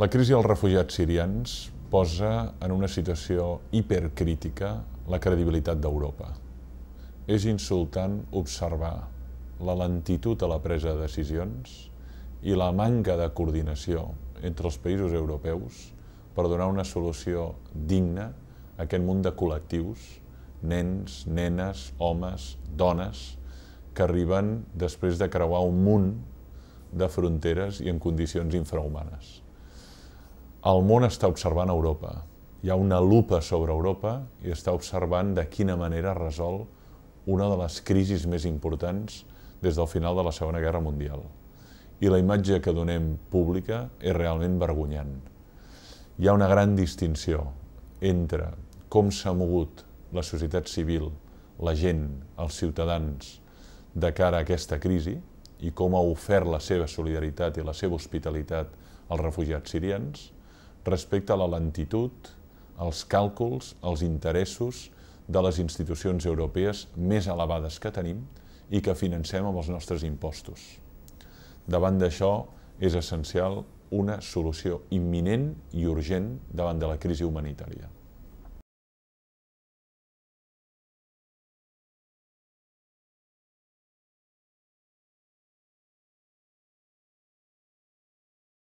La crisi dels refugiats sirians posa en una situació hipercrítica la credibilitat d'Europa. És insultant observar la lentitud a la presa de decisions i la manca de coordinació entre els països europeus per donar una solució digna a aquest munt de col·lectius, nens, nenes, homes, dones, que arriben després de creuar un munt de fronteres i en condicions infrahumanes. El món està observant Europa. Hi ha una lupa sobre Europa i està observant de quina manera resol una de les crisis més importants des del final de la Segona Guerra Mundial. I la imatge que donem pública és realment vergonyant. Hi ha una gran distinció entre com s'ha mogut la societat civil, la gent, els ciutadans, de cara a aquesta crisi, i com ha ofert la seva solidaritat i la seva hospitalitat als refugiats sirians, respecte a la lentitud, els càlculs, els interessos de les institucions europees més elevades que tenim i que financem amb els nostres impostos. Davant d'això és essencial una solució imminent i urgent davant de la crisi humanitària.